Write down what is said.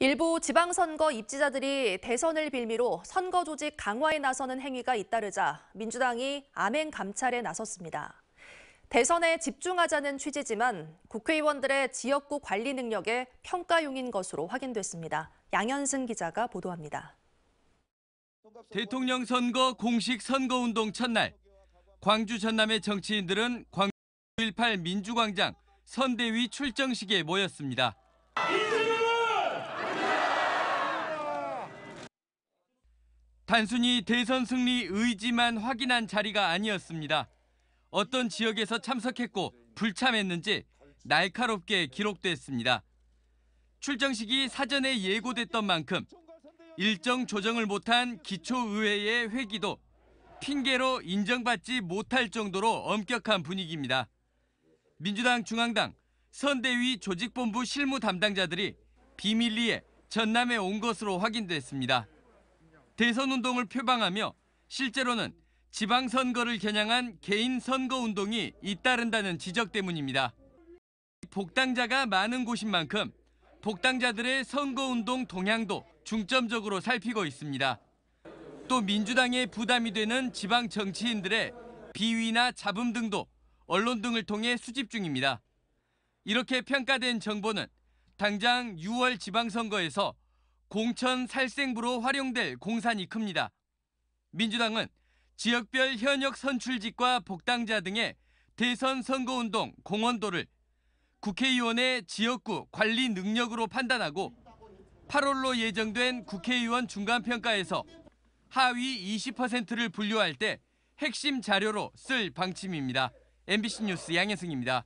일부 지방선거 입지자들이 대선을 빌미로 선거 조직 강화에 나서는 행위가 잇따르자 민주당이 암행 감찰에 나섰습니다. 대선에 집중하자는 취지지만 국회의원들의 지역구 관리 능력에 평가용인 것으로 확인됐습니다. 양현승 기자가 보도합니다. 대통령 선거 공식 선거운동 첫날 광주 전남의 정치인들은 광주 1 8 민주광장 선대위 출정식에 모였습니다. 단순히 대선 승리 의지만 확인한 자리가 아니었습니다. 어떤 지역에서 참석했고 불참했는지 날카롭게 기록됐습니다. 출정식이 사전에 예고됐던 만큼 일정 조정을 못한 기초의회의 회기도 핑계로 인정받지 못할 정도로 엄격한 분위기입니다. 민주당 중앙당 선대위 조직본부 실무 담당자들이 비밀리에 전남에 온 것으로 확인됐습니다. 대선 운동을 표방하며 실제로는 지방선거를 겨냥한 개인 선거 운동이 잇따른다는 지적 때문입니다. 복당자가 많은 곳인 만큼 복당자들의 선거 운동 동향도 중점적으로 살피고 있습니다. 또 민주당에 부담이 되는 지방 정치인들의 비위나 잡음 등도 언론 등을 통해 수집 중입니다. 이렇게 평가된 정보는 당장 6월 지방선거에서 공천 살생부로 활용될 공산이 큽니다. 민주당은 지역별 현역 선출직과 복당자 등의 대선 선거운동 공헌도를 국회의원의 지역구 관리 능력으로 판단하고 8월로 예정된 국회의원 중간평가에서 하위 20%를 분류할 때 핵심 자료로 쓸 방침입니다. MBC 뉴스 양현승입니다.